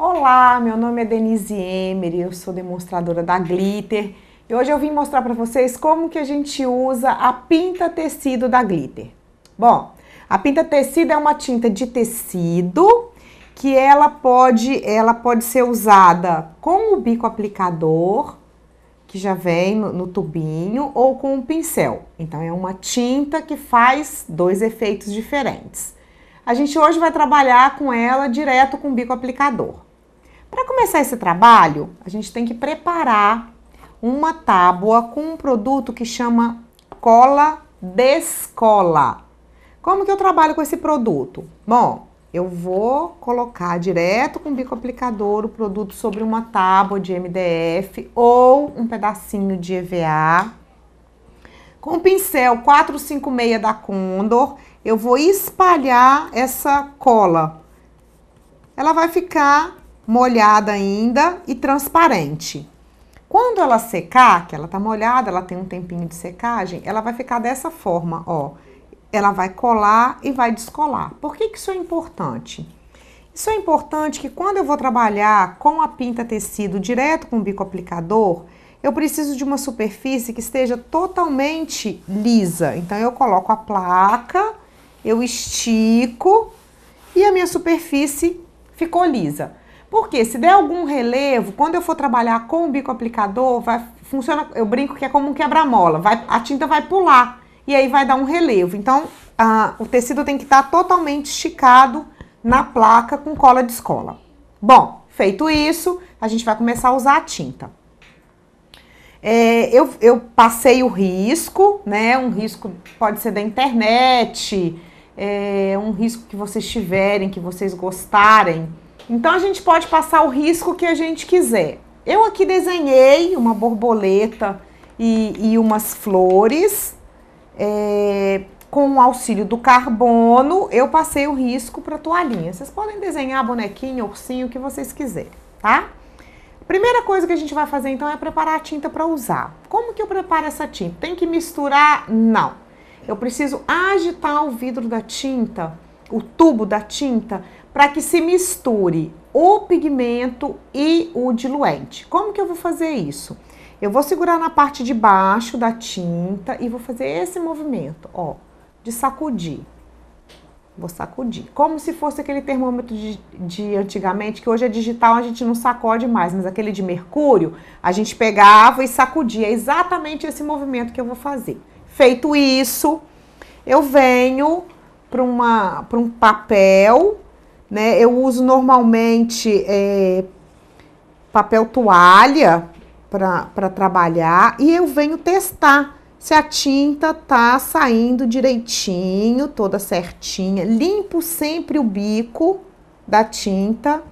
Olá, meu nome é Denise Emery, eu sou demonstradora da Glitter e hoje eu vim mostrar para vocês como que a gente usa a pinta tecido da Glitter. Bom, a pinta tecido é uma tinta de tecido que ela pode, ela pode ser usada com o bico aplicador, que já vem no, no tubinho, ou com um pincel. Então é uma tinta que faz dois efeitos diferentes. A gente hoje vai trabalhar com ela direto com o bico aplicador. Para começar esse trabalho, a gente tem que preparar uma tábua com um produto que chama cola descola. Como que eu trabalho com esse produto? Bom, eu vou colocar direto com o bico aplicador o produto sobre uma tábua de MDF ou um pedacinho de EVA. Com o pincel 456 da Condor, eu vou espalhar essa cola. Ela vai ficar molhada ainda e transparente. Quando ela secar, que ela tá molhada, ela tem um tempinho de secagem, ela vai ficar dessa forma, ó. Ela vai colar e vai descolar. Por que, que isso é importante? Isso é importante que quando eu vou trabalhar com a pinta tecido direto com o bico aplicador, eu preciso de uma superfície que esteja totalmente lisa. Então, eu coloco a placa, eu estico e a minha superfície ficou lisa. Porque se der algum relevo, quando eu for trabalhar com o bico aplicador, vai funciona, eu brinco que é como um quebra-mola, vai a tinta vai pular e aí vai dar um relevo. Então, o tecido tem que estar tá totalmente esticado na placa com cola de escola. Bom, feito isso, a gente vai começar a usar a tinta. É, eu, eu, passei o risco, né? Um risco pode ser da internet, é, um risco que vocês tiverem, que vocês gostarem. Então a gente pode passar o risco que a gente quiser. Eu aqui desenhei uma borboleta e, e umas flores. É, com o auxílio do carbono, eu passei o risco para a toalhinha. Vocês podem desenhar bonequinho, ursinho, o que vocês quiserem, tá? Primeira coisa que a gente vai fazer então é preparar a tinta para usar. Como que eu preparo essa tinta? Tem que misturar? Não. Eu preciso agitar o vidro da tinta, o tubo da tinta, para que se misture o pigmento e o diluente. Como que eu vou fazer isso? Eu vou segurar na parte de baixo da tinta e vou fazer esse movimento, ó, de sacudir. Vou sacudir, como se fosse aquele termômetro de, de antigamente, que hoje é digital, a gente não sacode mais, mas aquele de mercúrio, a gente pegava e sacudia. É exatamente esse movimento que eu vou fazer. Feito isso, eu venho para um papel né? Eu uso normalmente é, papel toalha para trabalhar e eu venho testar se a tinta tá saindo direitinho, toda certinha. Limpo sempre o bico da tinta.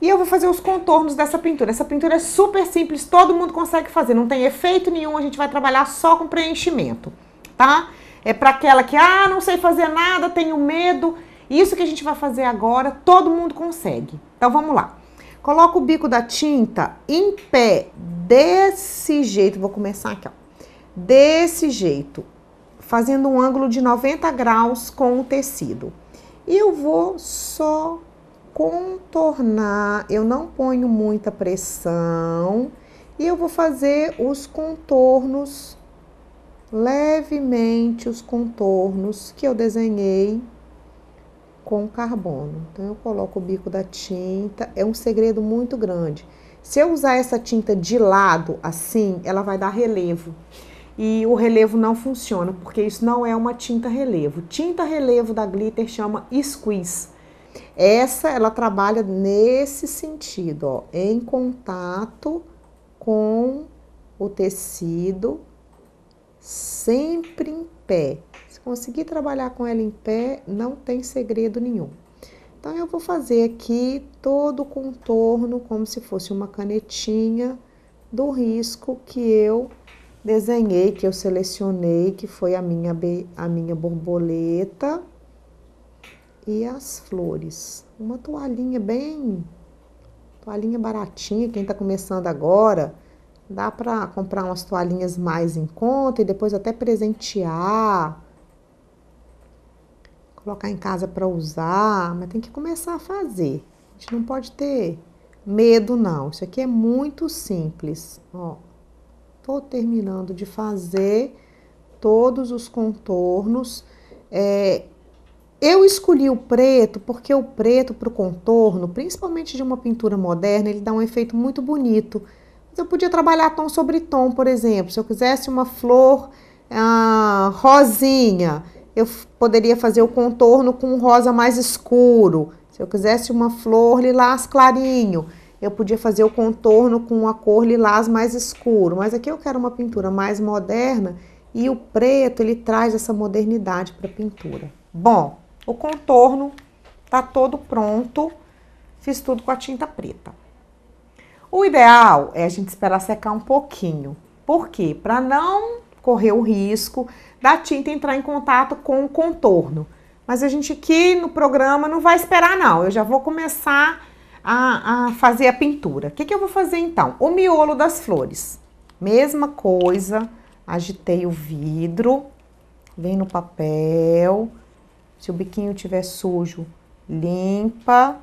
E eu vou fazer os contornos dessa pintura. Essa pintura é super simples, todo mundo consegue fazer, não tem efeito nenhum, a gente vai trabalhar só com preenchimento, tá? É para aquela que, ah, não sei fazer nada, tenho medo. Isso que a gente vai fazer agora, todo mundo consegue. Então vamos lá. Coloca o bico da tinta em pé, desse jeito. Vou começar aqui, ó. Desse jeito, fazendo um ângulo de 90 graus com o tecido. E eu vou só contornar, eu não ponho muita pressão. E eu vou fazer os contornos, levemente os contornos que eu desenhei com carbono. Então eu coloco o bico da tinta, é um segredo muito grande. Se eu usar essa tinta de lado assim, ela vai dar relevo. E o relevo não funciona, porque isso não é uma tinta relevo. Tinta relevo da glitter chama squeeze. Essa ela trabalha nesse sentido, ó, em contato com o tecido sempre em pé. Se conseguir trabalhar com ela em pé, não tem segredo nenhum. Então, eu vou fazer aqui todo o contorno como se fosse uma canetinha do risco que eu desenhei, que eu selecionei, que foi a minha, a minha borboleta e as flores. Uma toalhinha bem, toalhinha baratinha, quem está começando agora, dá para comprar umas toalhinhas mais em conta e depois até presentear colocar em casa para usar, mas tem que começar a fazer. A gente não pode ter medo, não. Isso aqui é muito simples. Ó, tô terminando de fazer todos os contornos. É, eu escolhi o preto porque o preto para o contorno, principalmente de uma pintura moderna, ele dá um efeito muito bonito. Mas eu podia trabalhar tom sobre tom, por exemplo. Se eu quisesse uma flor ah, rosinha, eu poderia fazer o contorno com um rosa mais escuro. Se eu quisesse uma flor lilás clarinho, eu podia fazer o contorno com uma cor lilás mais escuro. Mas aqui eu quero uma pintura mais moderna e o preto ele traz essa modernidade para a pintura. Bom, o contorno está todo pronto. Fiz tudo com a tinta preta. O ideal é a gente esperar secar um pouquinho. Por quê? Para não correr o risco da tinta entrar em contato com o contorno. Mas a gente aqui no programa não vai esperar, não. Eu já vou começar a, a fazer a pintura. O que, que eu vou fazer então? O miolo das flores. Mesma coisa, agitei o vidro, vem no papel. Se o biquinho tiver sujo, limpa.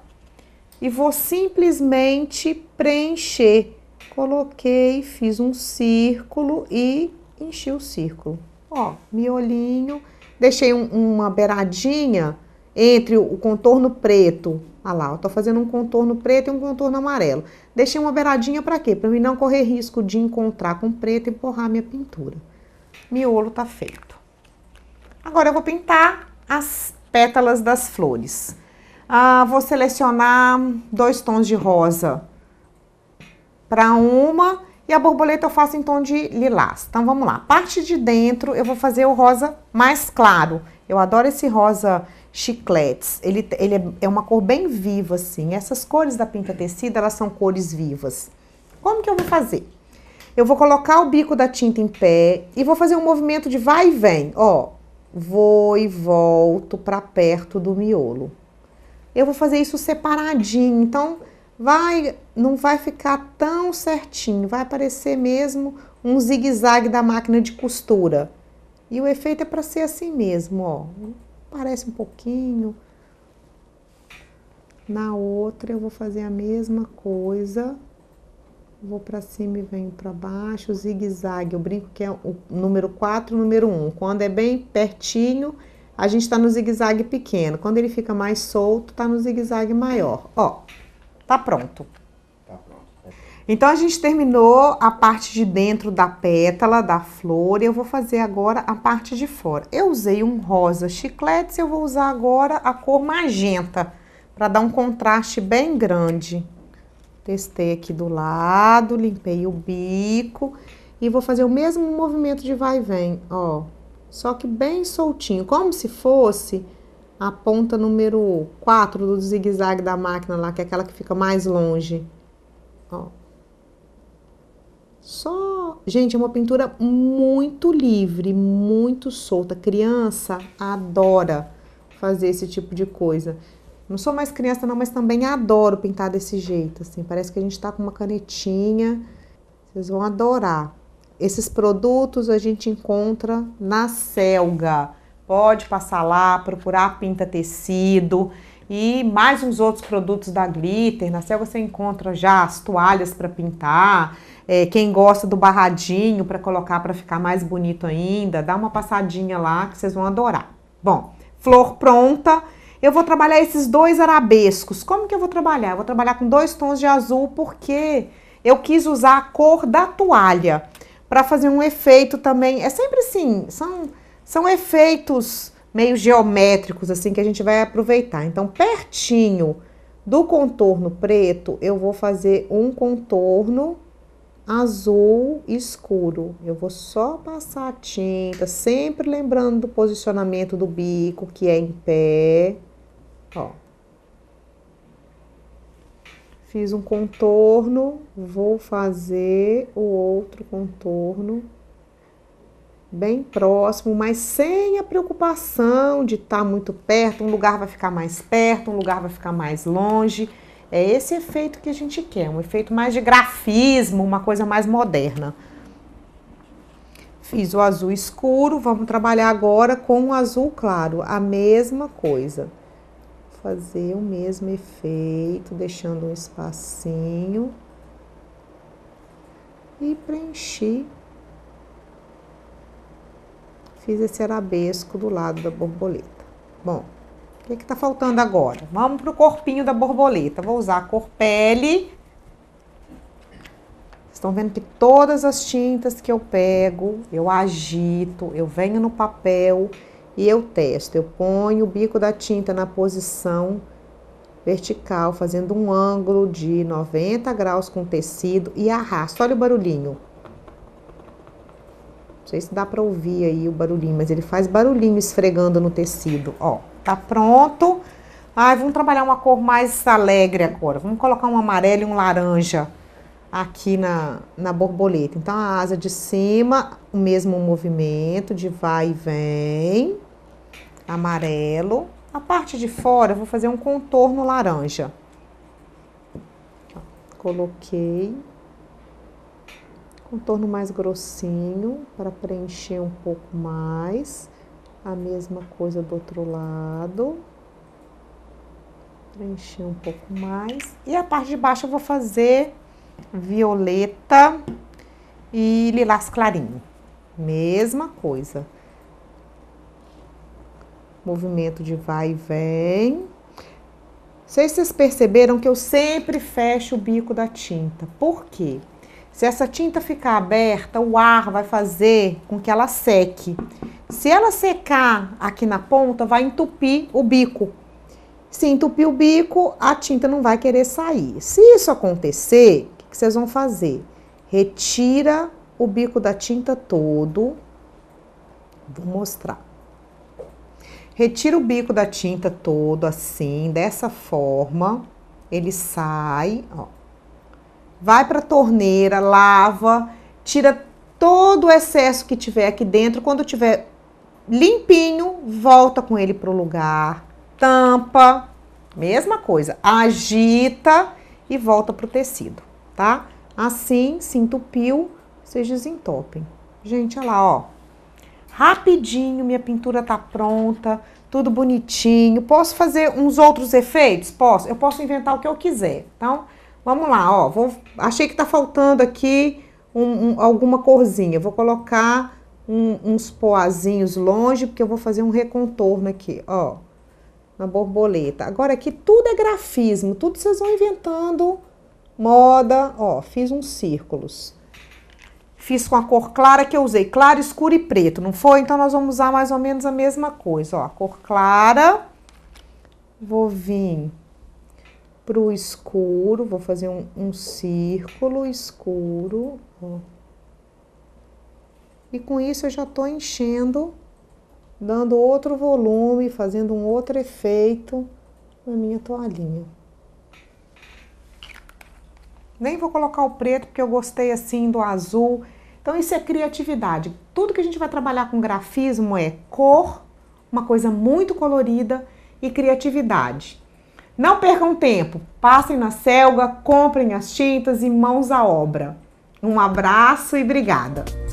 E vou simplesmente preencher. Coloquei, fiz um círculo e enchi o círculo. Ó, miolinho, deixei um, uma beiradinha entre o contorno preto. olha ah lá, eu tô fazendo um contorno preto e um contorno amarelo. Deixei uma beiradinha para quê? Para mim não correr risco de encontrar com preto e empurrar minha pintura. Miolo tá feito. Agora eu vou pintar as pétalas das flores. Ah, vou selecionar dois tons de rosa para uma e a borboleta eu faço em tom de lilás. Então vamos lá. Parte de dentro eu vou fazer o rosa mais claro. Eu adoro esse rosa chicletes. Ele, ele é, é uma cor bem viva, assim. Essas cores da pinta tecida, elas são cores vivas. Como que eu vou fazer? Eu vou colocar o bico da tinta em pé e vou fazer um movimento de vai e vem. Ó, vou e volto para perto do miolo. Eu vou fazer isso separadinho. Então, vai não vai ficar tão certinho, vai aparecer mesmo um zigue-zague da máquina de costura. E o efeito é para ser assim mesmo, ó. Parece um pouquinho. Na outra eu vou fazer a mesma coisa. Vou para cima e venho para baixo, zigue-zague. Eu brinco que é o número 4, número 1. Quando é bem pertinho, a gente está no zigue-zague pequeno. Quando ele fica mais solto, está no zigue-zague maior. Ó, Tá, tá pronto. Tá pronto. Então a gente terminou a parte de dentro da pétala, da flor, e eu vou fazer agora a parte de fora. Eu usei um rosa chiclete, eu vou usar agora a cor magenta, para dar um contraste bem grande. Testei aqui do lado, limpei o bico e vou fazer o mesmo movimento de vai e vem, ó. Só que bem soltinho, como se fosse a ponta número 4 do zigue-zague da máquina lá, que é aquela que fica mais longe. Ó. Só, gente, é uma pintura muito livre, muito solta. Criança adora fazer esse tipo de coisa. Não sou mais criança não, mas também adoro pintar desse jeito, assim. Parece que a gente está com uma canetinha. Vocês vão adorar. Esses produtos a gente encontra na Selga. Pode passar lá, procurar Pinta Tecido e mais uns outros produtos da Glitter. Na Cel você encontra já as toalhas para pintar. É, quem gosta do barradinho para colocar para ficar mais bonito ainda, dá uma passadinha lá que vocês vão adorar. Bom, flor pronta. Eu vou trabalhar esses dois arabescos. Como que eu vou trabalhar? Eu vou trabalhar com dois tons de azul porque eu quis usar a cor da toalha para fazer um efeito também. É sempre assim, são são efeitos meio geométricos, assim, que a gente vai aproveitar. Então, pertinho do contorno preto, eu vou fazer um contorno azul escuro. Eu vou só passar a tinta, sempre lembrando do posicionamento do bico, que é em pé. Ó. Fiz um contorno, vou fazer o outro contorno bem próximo, mas sem a preocupação de estar tá muito perto, um lugar vai ficar mais perto, um lugar vai ficar mais longe. É esse efeito que a gente quer, um efeito mais de grafismo, uma coisa mais moderna. Fiz o azul escuro, vamos trabalhar agora com o azul claro, a mesma coisa. Fazer o mesmo efeito, deixando um espacinho. E preenchi Fiz esse arabesco do lado da borboleta. Bom, o que é está faltando agora? Vamos para o corpinho da borboleta. Vou usar a cor pele. Estão vendo que todas as tintas que eu pego, eu agito, eu venho no papel e eu testo. Eu ponho o bico da tinta na posição vertical, fazendo um ângulo de 90 graus com o tecido e arrasto. Olha o barulhinho. Não sei se dá para ouvir aí o barulhinho, mas ele faz barulhinho esfregando no tecido. Ó, tá pronto. Ai, vamos trabalhar uma cor mais alegre agora. Vamos colocar um amarelo e um laranja aqui na, na borboleta. Então, a asa de cima, o mesmo movimento de vai e vem, amarelo. A parte de fora, eu vou fazer um contorno laranja. Coloquei Contorno mais grossinho para preencher um pouco mais. A mesma coisa do outro lado. Preencher um pouco mais. E a parte de baixo eu vou fazer violeta e lilás clarinho. Mesma coisa. Movimento de vai e vem. Sei se vocês perceberam que eu sempre fecho o bico da tinta. Por quê? Se essa tinta ficar aberta, o ar vai fazer com que ela seque. Se ela secar aqui na ponta, vai entupir o bico. Se entupir o bico, a tinta não vai querer sair. Se isso acontecer, o que vocês vão fazer? Retira o bico da tinta todo. Vou mostrar. Retira o bico da tinta todo assim, dessa forma. Ele sai, ó vai para a torneira, lava, tira todo o excesso que tiver aqui dentro. Quando tiver limpinho, volta com ele para o lugar, tampa, mesma coisa, agita e volta para o tecido, tá? Assim, se entupiu, vocês desentopem. Gente, olha lá, ó. Rapidinho, minha pintura tá pronta, tudo bonitinho. Posso fazer uns outros efeitos? Posso. Eu posso inventar o que eu quiser. Então, Vamos lá, ó, vou, achei que tá faltando aqui um, um, alguma corzinha. Vou colocar um, uns poazinhos longe, porque eu vou fazer um recontorno aqui, ó, na borboleta. Agora aqui tudo é grafismo, tudo vocês vão inventando moda, ó, fiz uns círculos. Fiz com a cor clara que eu usei, claro, escuro e preto, não foi? Então nós vamos usar mais ou menos a mesma coisa, ó, a cor clara. Vou vir para o escuro, vou fazer um, um círculo escuro, ó. E com isso eu já estou enchendo, dando outro volume, fazendo um outro efeito na minha toalhinha. Nem vou colocar o preto porque eu gostei assim do azul. Então isso é criatividade. Tudo que a gente vai trabalhar com grafismo é cor, uma coisa muito colorida e criatividade. Não percam tempo, passem na Selga, comprem as tintas e mãos à obra. Um abraço e obrigada!